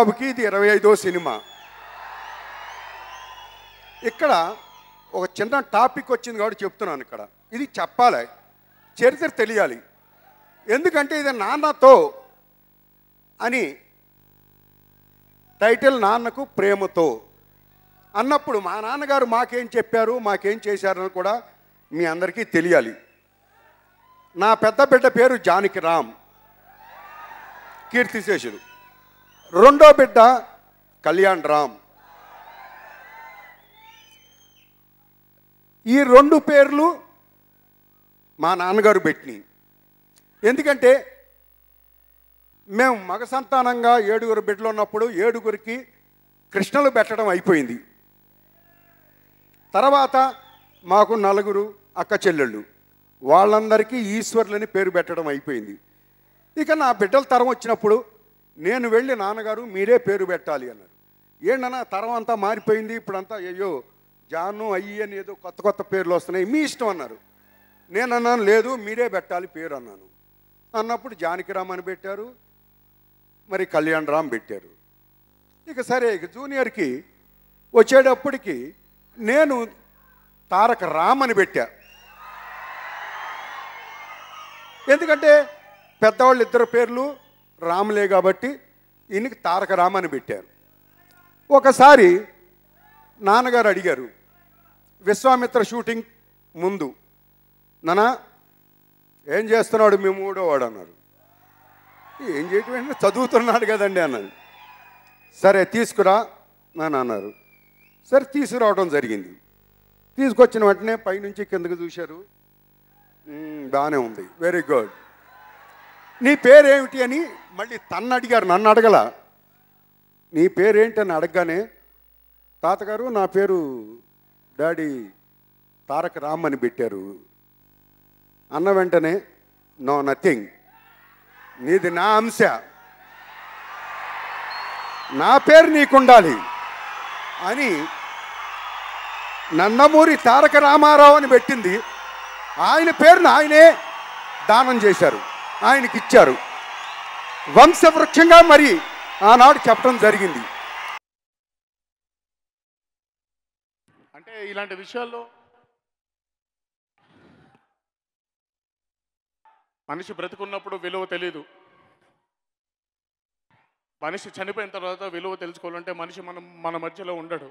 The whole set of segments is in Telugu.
బాబుకి ఇది ఇరవై ఐదో సినిమా ఇక్కడ ఒక చిన్న టాపిక్ వచ్చింది కాబట్టి చెప్తున్నాను ఇక్కడ ఇది చెప్పాలి చరిత్ర తెలియాలి ఎందుకంటే ఇది నాన్నతో అని టైటిల్ నాన్నకు ప్రేమతో అన్నప్పుడు మా నాన్నగారు మాకేం చెప్పారు మాకేం చేశారని కూడా మీ అందరికీ తెలియాలి నా పెద్ద బిడ్డ పేరు జానకి రామ్ కీర్తిశేషుడు రెండో బిడ్డ కళ్యాణ్ రామ్ ఈ రెండు పేర్లు మా నాన్నగారు పెట్టినాయి ఎందుకంటే మేము మగ సంతానంగా ఏడుగురు బిడ్డలు ఉన్నప్పుడు ఏడుగురికి కృష్ణలు పెట్టడం అయిపోయింది తర్వాత మాకు నలుగురు అక్క చెల్లెళ్ళు వాళ్ళందరికీ ఈశ్వర్లని పేరు పెట్టడం అయిపోయింది ఇక నా బిడ్డల తరం వచ్చినప్పుడు నేను వెళ్ళి నాన్నగారు మీరే పేరు పెట్టాలి అన్నారు ఏంటన్నా తరం అంతా మారిపోయింది ఇప్పుడంతా అయ్యో జాను అయ్యి అని ఏదో కొత్త కొత్త పేర్లు వస్తున్నాయి మీ ఇష్టం అన్నారు నేను అన్నాను లేదు మీరే పెట్టాలి పేరు అన్నాను అన్నప్పుడు జానకిరామ్ అని పెట్టారు మరి కళ్యాణ్ రామ్ పెట్టారు ఇక సరే ఇక జూనియర్కి వచ్చేటప్పటికి నేను తారక రామ్ అని పెట్టా ఎందుకంటే పెద్దవాళ్ళు ఇద్దరు పేర్లు రాములే కాబట్టి ఈయనకి తారక రామ అని పెట్టారు ఒకసారి నాన్నగారు అడిగారు విశ్వామిత్ర షూటింగ్ ముందు నానా ఏం చేస్తున్నాడు మీ వాడు అన్నారు ఏం చేయటం చదువుతున్నాడు కదండి అన్నది సరే తీసుకురా నాన్న అన్నారు సరే తీసుకురావడం జరిగింది తీసుకొచ్చిన వెంటనే పైనుంచి కిందకు చూశారు బాగానే ఉంది వెరీ గుడ్ నీ పేరేమిటి అని మళ్ళీ తన్ను అడిగారు నన్ను అడగల నీ పేరేంటని అడగగానే తాతగారు నా పేరు డాడీ తారక రామ్ అని పెట్టారు అన్న వెంటనే నో నథింగ్ నీది నా అంశ నా పేరు నీకుండాలి అని నందమూరి తారక రామారావు అని పెట్టింది ఆయన పేరును ఆయనే దానం చేశారు ఆయనకిచ్చారు వంశవృక్షంగా మరి ఆనాడు చెప్పడం జరిగింది అంటే ఇలాంటి విషయాల్లో మనిషి బ్రతుకున్నప్పుడు విలువ తెలియదు మనిషి చనిపోయిన తర్వాత విలువ తెలుసుకోవాలంటే మనిషి మనం మన మధ్యలో ఉండడు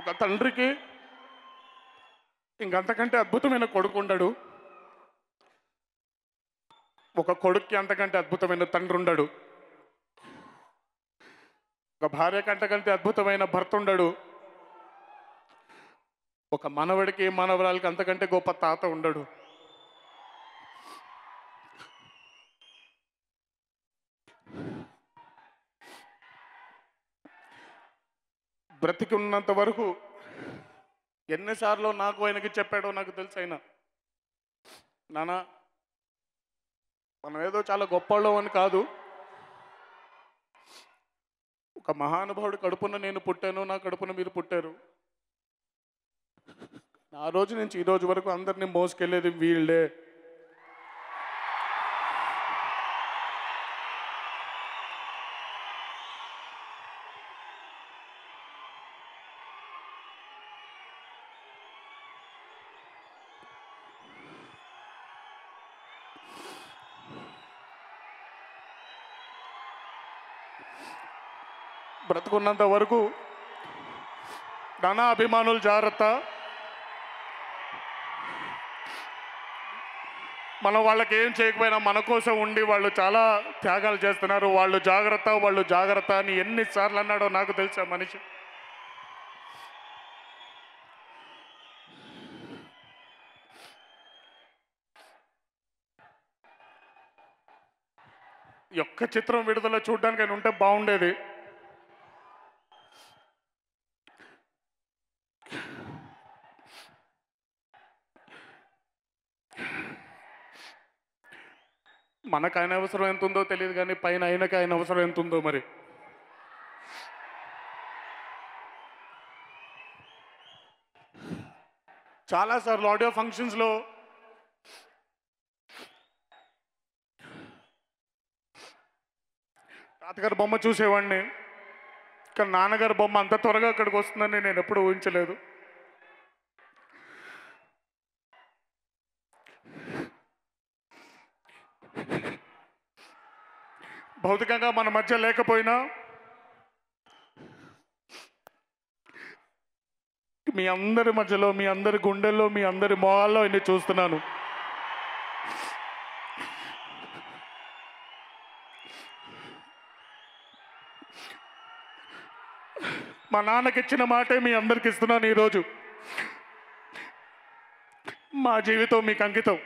ఒక తండ్రికి ఇంకంతకంటే అద్భుతమైన కొడుకు ఉండడు ఒక కొడుక్కి అంతకంటే అద్భుతమైన తండ్రి ఉండడు ఒక భార్య కంటకంటే అద్భుతమైన భర్త ఉండడు ఒక మనవడికి మనవరాలకి అంతకంటే గొప్ప తాత ఉండడు బ్రతికి ఉన్నంత వరకు ఎన్నిసార్లు నాకు ఆయనకి చెప్పాడో నాకు తెలుసు అయినా నానా మనం ఏదో చాలా గొప్పవాళ్ళం అని కాదు ఒక మహానుభావుడు కడుపున నేను పుట్టాను నా కడుపున మీరు పుట్టారు ఆ రోజు నుంచి ఈ రోజు వరకు అందరినీ మోసుకెళ్ళేది వీళ్ళే బ్రతుకున్నంత వరకు ఘనా అభిమానులు జాగ్రత్త మనం వాళ్ళకి ఏం చేయకపోయినా మన కోసం ఉండి వాళ్ళు చాలా త్యాగాలు చేస్తున్నారు వాళ్ళు జాగ్రత్త వాళ్ళు జాగ్రత్త అని ఎన్నిసార్లు అన్నాడో నాకు తెలుసా మనిషి యొక్క చిత్రం విడుదల చూడడానికి ఆయన ఉంటే బాగుండేది మనకు ఆయన అవసరం ఎంత ఉందో తెలియదు కానీ పైన ఆయనకి ఆయన అవసరం ఎంత ఉందో మరి చాలాసార్లు ఆడియో ఫంక్షన్స్లో తాతగారి బొమ్మ చూసేవాడిని కానీ నాన్నగారి బొమ్మ అంత త్వరగా అక్కడికి వస్తుందని నేను ఎప్పుడు ఊహించలేదు భౌతికంగా మన మధ్య లేకపోయినా మీ అందరి మధ్యలో మీ అందరి గుండెల్లో మీ అందరి మొహాల్లో ఇన్ని చూస్తున్నాను మా నాన్నకి ఇచ్చిన మాటే మీ అందరికి ఇస్తున్నాను ఈరోజు మా జీవితం మీకు అంకితం